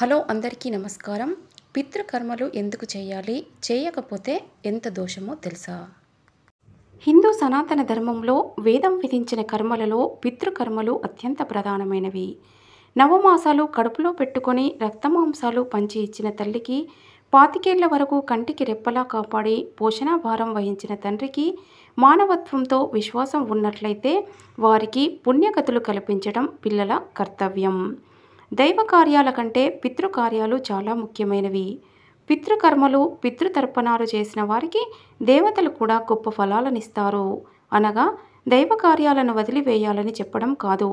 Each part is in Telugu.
హలో అందరికీ నమస్కారం పితృకర్మలు ఎందుకు చేయాలి చేయకపోతే ఎంత దోషమో తెలుసా హిందూ సనాతన ధర్మంలో వేదం విధించిన కర్మలలో పితృకర్మలు అత్యంత ప్రధానమైనవి నవమాసాలు కడుపులో పెట్టుకొని రక్తమాంసాలు పంచి ఇచ్చిన తల్లికి పాతికేళ్ల వరకు కంటికి రెప్పలా కాపాడి పోషణాభారం వహించిన తండ్రికి మానవత్వంతో విశ్వాసం ఉన్నట్లయితే వారికి పుణ్యగతులు కల్పించడం పిల్లల కర్తవ్యం దైవ కార్యాల కంటే పితృకార్యాలు చాలా ముఖ్యమైనవి పితృకర్మలు పితృతర్పణాలు చేసిన వారికి దేవతలు కూడా గొప్ప ఫలాలనిస్తారు అనగా దైవ కార్యాలను వదిలివేయాలని చెప్పడం కాదు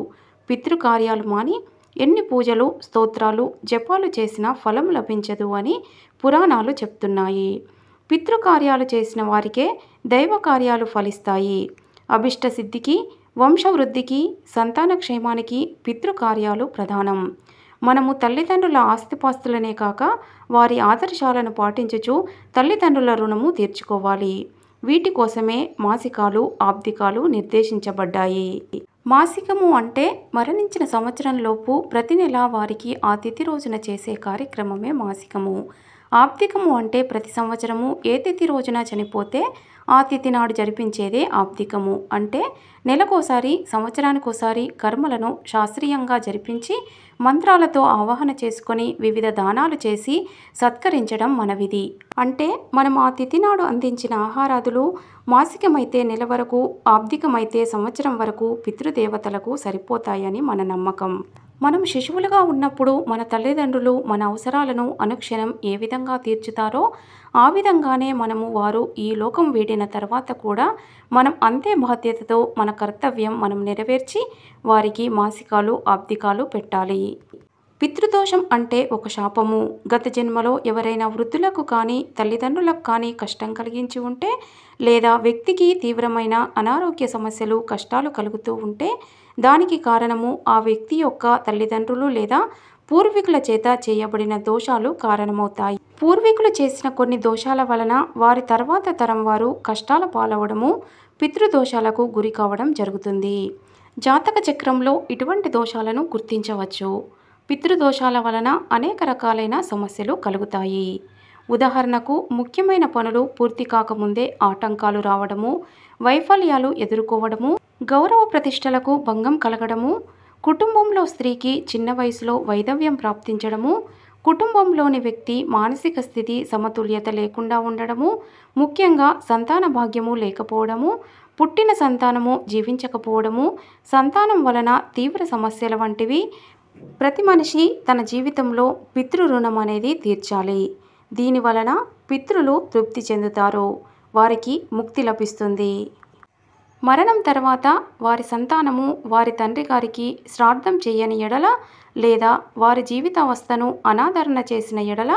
పితృకార్యాలు మాని ఎన్ని పూజలు స్తోత్రాలు జపాలు చేసినా ఫలం లభించదు అని పురాణాలు చెప్తున్నాయి పితృకార్యాలు చేసిన వారికే దైవ కార్యాలు ఫలిస్తాయి అభిష్ట సిద్ధికి వంశవృద్ధికి సంతానక్షేమానికి పితృకార్యాలు ప్రధానం మనము తల్లిదండ్రుల ఆస్తిపాస్తులనే కాక వారి ఆదర్శాలను పాటించుచు తల్లిదండ్రుల రుణము తీర్చుకోవాలి వీటి కోసమే మాసికాలు ఆబ్దికాలు నిర్దేశించబడ్డాయి మాసికము అంటే మరణించిన సంవత్సరంలోపు ప్రతి నెల వారికి ఆ తిథి రోజున చేసే కార్యక్రమమే మాసికము ఆప్తికము అంటే ప్రతి సంవత్సరము ఏ తిథి రోజున చనిపోతే ఆ తిథి నాడు జరిపించేదే ఆప్తికము అంటే నెలకోసారి సంవత్సరానికోసారి కర్మలను శాస్త్రీయంగా జరిపించి మంత్రాలతో ఆవాహన చేసుకొని వివిధ దానాలు చేసి సత్కరించడం మన విధి అంటే మనం ఆ తిథి నాడు అందించిన ఆహారాదులు మాసికమైతే నెల వరకు ఆబ్దికమైతే సంవత్సరం వరకు పితృదేవతలకు సరిపోతాయని మన నమ్మకం మనం శిశువులుగా ఉన్నప్పుడు మన తల్లిదండ్రులు మన అవసరాలను అనుక్షణం ఏ విధంగా తీర్చుతారో ఆ విధంగానే మనము వారు ఈ లోకం వీడిన తర్వాత కూడా మనం అంతే బాధ్యతతో మన కర్తవ్యం మనం నెరవేర్చి వారికి మాసికాలు ఆబ్దికాలు పెట్టాలి పితృదోషం అంటే ఒక శాపము గత జన్మలో ఎవరైనా వృద్ధులకు కానీ తల్లిదండ్రులకు కానీ కష్టం కలిగించి ఉంటే లేదా వ్యక్తికి తీవ్రమైన అనారోగ్య సమస్యలు కష్టాలు కలుగుతూ ఉంటే దానికి కారణము ఆ వ్యక్తి యొక్క తల్లిదండ్రులు లేదా పూర్వీకుల చేత చేయబడిన దోషాలు కారణమవుతాయి పూర్వీకులు చేసిన కొన్ని దోషాల వలన వారి తర్వాత తరం వారు కష్టాల పాలవడము పితృదోషాలకు గురి కావడం జరుగుతుంది జాతక చక్రంలో ఇటువంటి దోషాలను గుర్తించవచ్చు పితృదోషాల వలన అనేక రకాలైన సమస్యలు కలుగుతాయి ఉదాహరణకు ముఖ్యమైన పనులు పూర్తి కాకముందే ఆటంకాలు రావడము వైఫల్యాలు ఎదుర్కోవడము గౌరవ ప్రతిష్టలకు భంగం కలగడము కుటుంబంలో స్త్రీకి చిన్న వయసులో వైధవ్యం ప్రాప్తించడము కుటుంబంలోని వ్యక్తి మానసిక స్థితి సమతుల్యత లేకుండా ఉండడము ముఖ్యంగా సంతాన భాగ్యము లేకపోవడము పుట్టిన సంతానము జీవించకపోవడము సంతానం వలన తీవ్ర సమస్యల వంటివి ప్రతి మనిషి తన జీవితంలో పితృరుణం అనేది తీర్చాలి దీని వలన పితృలు తృప్తి చెందుతారు వారికి ముక్తి లభిస్తుంది మరణం తర్వాత వారి సంతానము వారి తండ్రి గారికి శ్రాద్ధం చేయని ఎడల లేదా వారి జీవితావస్థను అనాదరణ చేసిన ఎడల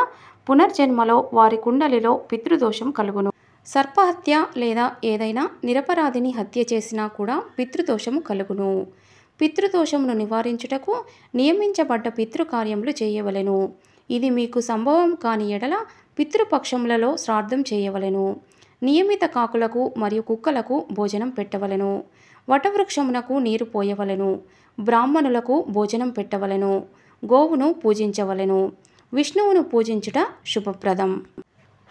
పునర్జన్మలో వారి కుండలిలో పితృదోషం కలుగును సర్పహత్య లేదా ఏదైనా నిరపరాధిని హత్య చేసినా కూడా పితృదోషము కలుగును పితృదోషమును నివారించుటకు నియమించబడ్డ పితృకార్యములు చేయవలెను ఇది మీకు సంభవం కాని ఎడల పితృపక్షములలో శ్రాద్ధం చేయవలెను నియమిత కాకులకు మరియు కుక్కలకు భోజనం పెట్టవలెను వటవృక్షమునకు నీరు పోయవలెను బ్రాహ్మణులకు భోజనం పెట్టవలెను గోవును పూజించవలెను విష్ణువును పూజించుట శుభప్రదం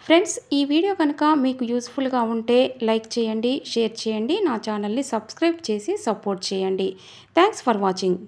ఫ్రెండ్స్ ఈ వీడియో కనుక మీకు యూస్ఫుల్గా ఉంటే లైక్ చేయండి షేర్ చేయండి నా ఛానల్ని సబ్స్క్రైబ్ చేసి సపోర్ట్ చేయండి థ్యాంక్స్ ఫర్ వాచింగ్